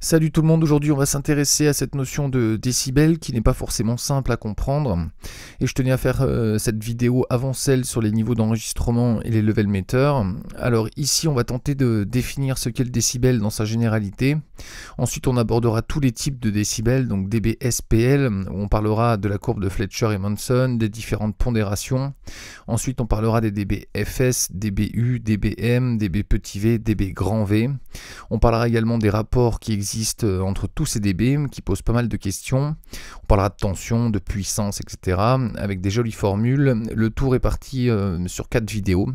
Salut tout le monde, aujourd'hui on va s'intéresser à cette notion de décibel qui n'est pas forcément simple à comprendre et je tenais à faire euh, cette vidéo avant celle sur les niveaux d'enregistrement et les level metteurs Alors ici on va tenter de définir ce qu'est le décibel dans sa généralité. Ensuite on abordera tous les types de décibels, donc DBSPL, où on parlera de la courbe de Fletcher et Manson, des différentes pondérations. Ensuite on parlera des DBFS, DBU, DBM, DB petit v, DB grand V. On parlera également des rapports qui existent euh, entre tous ces DB, qui posent pas mal de questions. On parlera de tension, de puissance, etc. Avec des jolies formules. Le tout est parti euh, sur 4 vidéos.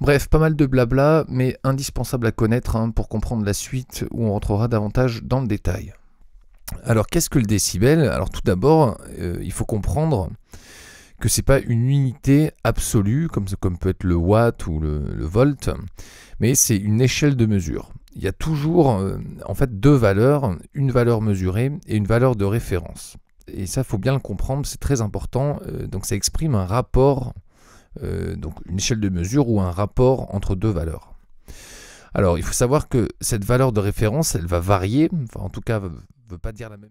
Bref, pas mal de blabla, mais indispensable à connaître hein, pour comprendre la suite où on rentrera davantage dans le détail. Alors qu'est-ce que le décibel Alors tout d'abord, euh, il faut comprendre que c'est pas une unité absolue, comme, comme peut être le watt ou le, volt, mais c'est une échelle de mesure. Il y a toujours euh, en fait deux valeurs, une valeur mesurée et une valeur de référence. Et ça, faut bien le comprendre, c'est très important. Euh, donc ça exprime un rapport, euh, donc une échelle de mesure ou un rapport entre deux valeurs. Alors il faut savoir que cette valeur de référence, elle va varier, en tout cas, ne veut pas dire la même.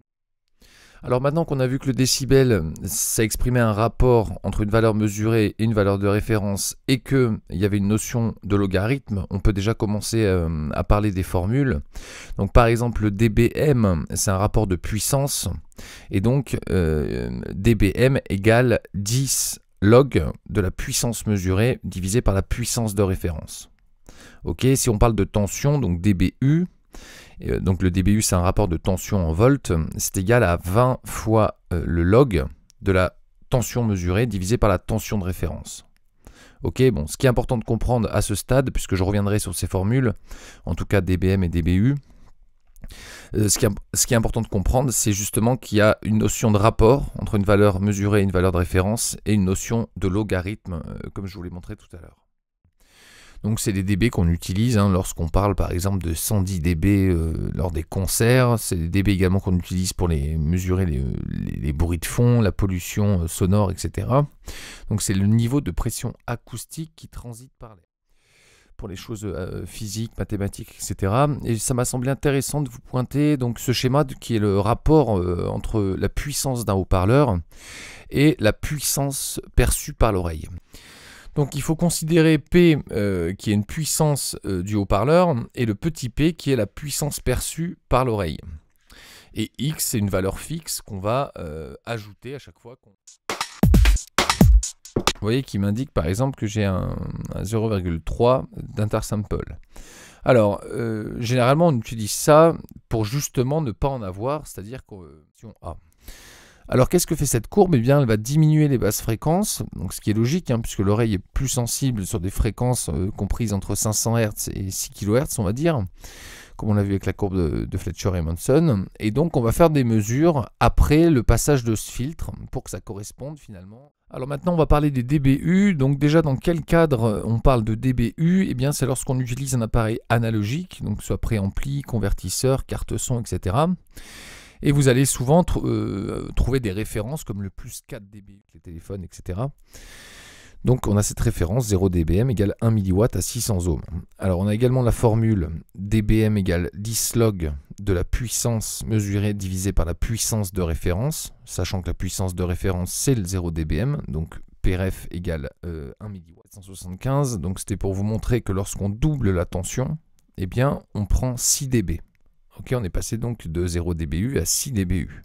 Alors maintenant qu'on a vu que le décibel, ça exprimait un rapport entre une valeur mesurée et une valeur de référence et qu'il y avait une notion de logarithme, on peut déjà commencer euh, à parler des formules. Donc par exemple le dBm, c'est un rapport de puissance et donc euh, dBm égale 10 log de la puissance mesurée divisé par la puissance de référence. Ok, si on parle de tension, donc dBu, euh, donc le DBU, c'est un rapport de tension en volts. C'est égal à 20 fois euh, le log de la tension mesurée divisé par la tension de référence. Ok, bon, ce qui est important de comprendre à ce stade, puisque je reviendrai sur ces formules, en tout cas DBM et DBU, euh, ce ce qui, est, important de comprendre, c'est justement qu'il y a une notion de rapport entre une valeur mesurée et une valeur de référence et une notion de logarithme, comme je vous l'ai montré tout à l'heure. Donc c'est des dB qu'on utilise hein, lorsqu'on parle par exemple de 110 dB euh, lors des concerts. C'est des dB également qu'on utilise pour les mesurer les, bruits de fond, la pollution euh, sonore, etc. Donc c'est le niveau de pression acoustique qui transite par l'air pour les choses euh, physiques, mathématiques, etc. Et ça m'a semblé intéressant de vous pointer donc ce schéma qui est le rapport entre la puissance d'un haut-parleur et la puissance perçue par l'oreille. Donc il faut considérer P euh, qui est une puissance euh, du haut-parleur et le petit p qui est la puissance perçue par l'oreille. Et x c'est une valeur fixe qu'on va euh, ajouter à chaque fois qu'on... Vous voyez qui m'indique par exemple que j'ai un, un 0,3 d'intersample. Alors, généralement on utilise ça pour justement ne pas en avoir, c'est-à-dire qu'on... A. Alors qu'est-ce que fait cette courbe Eh bien, elle va diminuer les basses fréquences, donc ce qui est logique, hein, puisque l'oreille est plus sensible sur des fréquences euh, comprises entre 500 Hz et 6 kHz, on va dire, comme on l'a vu avec la courbe de, Fletcher et Monson. Et donc, on va faire des mesures après le passage de ce filtre pour que ça corresponde finalement. Alors maintenant, on va parler des DBU. Donc déjà, dans quel cadre on parle de DBU Eh bien, c'est lorsqu'on utilise un appareil analogique, donc soit préampli, convertisseur, carte son, etc. Et vous allez souvent euh, trouver des références comme le plus 4 dB, les téléphones, etc. Donc on a cette référence 0 dBm égale 1 mW à 600 ohms. Alors on a également la formule dBm égale 10 log de la puissance mesurée divisée par la puissance de référence, sachant que la puissance de référence c'est le 0 dBm, donc PRF égale 1 mW 175. Donc c'était pour vous montrer que lorsqu'on double la tension, eh bien on prend 6 dB. Ok, on est passé donc de 0 dBu à 6 dBu.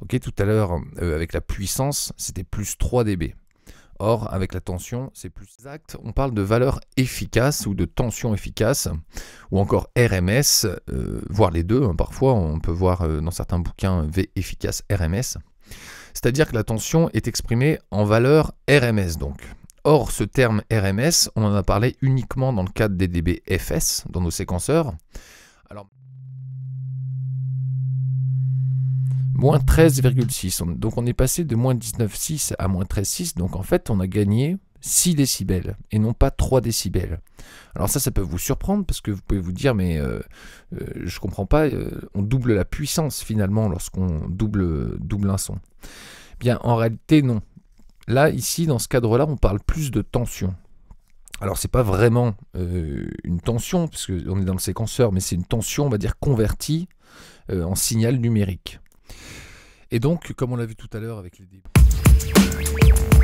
Ok, tout à l'heure, euh, avec la puissance, c'était plus 3 dB. Or, avec la tension, c'est plus exact. On parle de valeur efficace ou de tension efficace, ou encore RMS, euh, voire les deux. Hein, parfois, on peut voir euh, dans certains bouquins V efficace RMS. C'est-à-dire que la tension est exprimée en valeur RMS donc. Or, ce terme RMS, on en a parlé uniquement dans le cadre des DBFS, dans nos séquenceurs. moins 13,6. Donc on est passé de moins 19,6 à moins 13,6. Donc en fait, on a gagné 6 décibels et non pas 3 décibels. Alors ça, ça peut vous surprendre parce que vous pouvez vous dire mais je euh, ne euh, je comprends pas, euh, on double la puissance finalement lorsqu'on double, double un son. Bien, en réalité non. Là, ici, dans ce cadre-là, on parle plus de tension. Alors c'est pas vraiment une tension, parce est dans le séquenceur, mais c'est une tension, on va dire, convertie en signal numérique. Et donc, comme on l'a vu tout à l'heure avec les